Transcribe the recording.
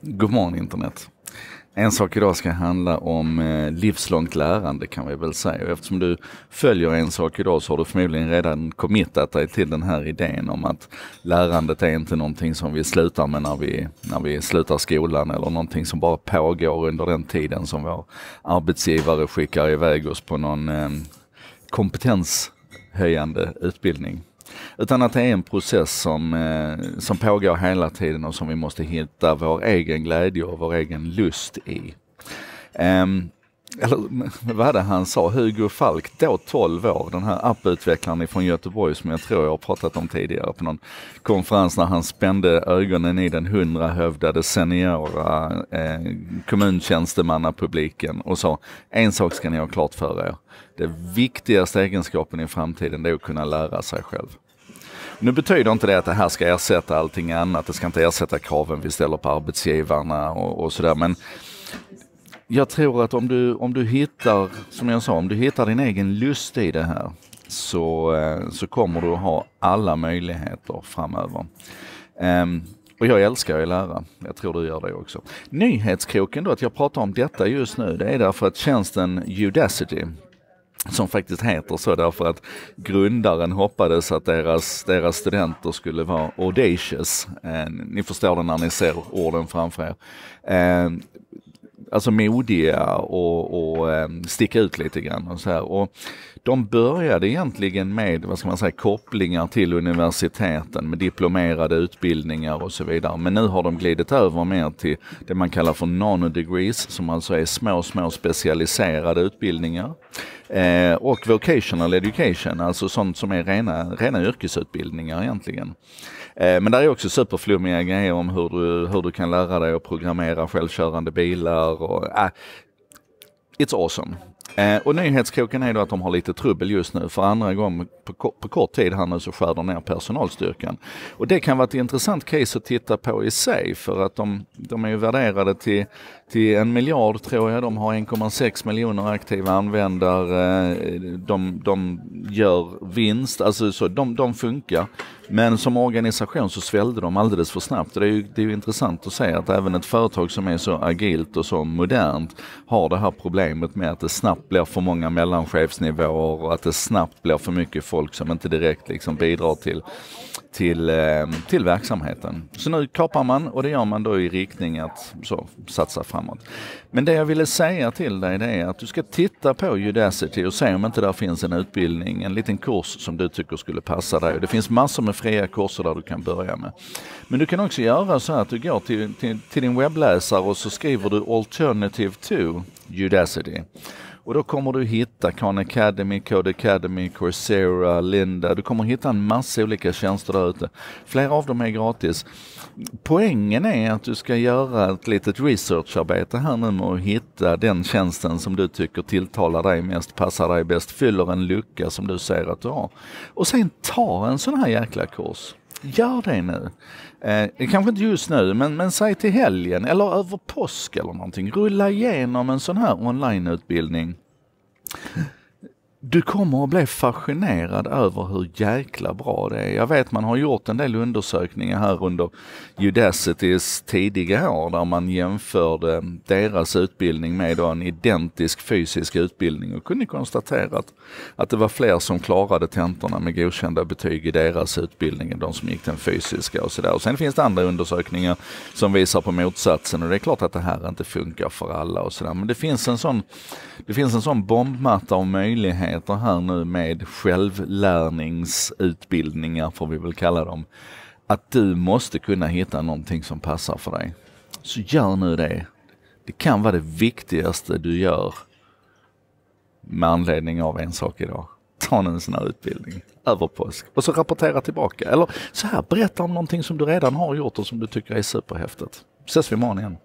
God morgon internet. En sak idag ska handla om eh, livslångt lärande kan vi väl säga. Eftersom du följer en sak idag så har du förmodligen redan committat dig till den här idén om att lärandet är inte någonting som vi slutar med när vi, när vi slutar skolan eller någonting som bara pågår under den tiden som vår arbetsgivare skickar iväg oss på någon eh, kompetenshöjande utbildning. Utan att det är en process som, eh, som pågår hela tiden och som vi måste hitta vår egen glädje och vår egen lust i. Um, eller vad är det han sa, Hugo Falk, då 12 år, den här apputvecklaren från Göteborg som jag tror jag har pratat om tidigare på någon konferens när han spände ögonen i den hundrahövdade seniora eh, kommuntjänstemannapubliken och sa, en sak ska ni ha klart för er, den viktigaste egenskapen i framtiden det är att kunna lära sig själv. Nu betyder inte det att det här ska ersätta allting annat. Det ska inte ersätta kraven vi ställer på arbetsgivarna och, och sådär. Men jag tror att om du, om du hittar, som jag sa, om du hittar din egen lust i det här så, eh, så kommer du ha alla möjligheter framöver. Um, och jag älskar att lära. Jag tror du gör det också. Nyhetskroken då, att jag pratar om detta just nu, det är därför att tjänsten Udacity, som faktiskt heter så därför att grundaren hoppades att deras, deras studenter skulle vara audacious. Eh, ni förstår det när ni ser orden framför er. Eh, alltså modiga och, och eh, sticka ut lite grann. Och så här. Och de började egentligen med vad ska man säga, kopplingar till universiteten med diplomerade utbildningar och så vidare. Men nu har de glidit över mer till det man kallar för nanodegrees som alltså är små, små specialiserade utbildningar. Eh, och vocational education, alltså sånt som är rena, rena yrkesutbildningar egentligen. Eh, men där är också superflummiga grejer om hur du, hur du kan lära dig att programmera självkörande bilar och eh, It's awesome. Eh, och nyhetskroken är då att de har lite trubbel just nu. För andra gången på, på kort tid här nu så skär de ner personalstyrkan. Och det kan vara ett intressant case att titta på i sig för att de, de är ju värderade till, till en miljard tror jag. De har 1,6 miljoner aktiva användare. Eh, de, de gör vinst, alltså så de, de funkar. Men som organisation så svällde de alldeles för snabbt. Det är, ju, det är ju intressant att se att även ett företag som är så agilt och så modernt har det här problemet med att det snabbt blir för många mellanchefsnivåer och att det snabbt blir för mycket folk som inte direkt liksom bidrar till till, ehm, till verksamheten. Så nu kapar man och det gör man då i riktning att så, satsa framåt. Men det jag ville säga till dig det är att du ska titta på Udacity och se om inte där finns en utbildning, en liten kurs som du tycker skulle passa dig. Det finns massor med fria kurser där du kan börja med. Men du kan också göra så att du går till, till, till din webbläsare och så skriver du Alternative to Udacity. Och då kommer du hitta Khan Academy, Code Academy, Coursera, Linda. Du kommer hitta en massa olika tjänster där ute. Flera av dem är gratis. Poängen är att du ska göra ett litet researcharbete här nu med att hitta den tjänsten som du tycker tilltalar dig mest, passar dig bäst, fyller en lucka som du ser att du har. Och sen ta en sån här jäkla kurs. Gör det nu. Eh, kanske inte just nu, men, men säg till helgen eller över påsk eller någonting. Rulla igenom en sån här onlineutbildning du kommer att bli fascinerad över hur jäkla bra det är. Jag vet man har gjort en del undersökningar här under Udacitys tidiga år där man jämförde deras utbildning med en identisk fysisk utbildning och kunde konstatera att, att det var fler som klarade tentorna med godkända betyg i deras utbildning än de som gick den fysiska och sådär. Sen finns det andra undersökningar som visar på motsatsen och det är klart att det här inte funkar för alla och sådär. Men det finns en sån, det finns en sån bombmatta av möjligheter verksamheter här nu med självlärningsutbildningar får vi väl kalla dem. Att du måste kunna hitta någonting som passar för dig. Så gör nu det. Det kan vara det viktigaste du gör med anledning av en sak idag. Ta nu en sån här utbildning över påsk och så rapportera tillbaka. Eller så här, berätta om någonting som du redan har gjort och som du tycker är superhäftigt. Ses vi imorgon igen.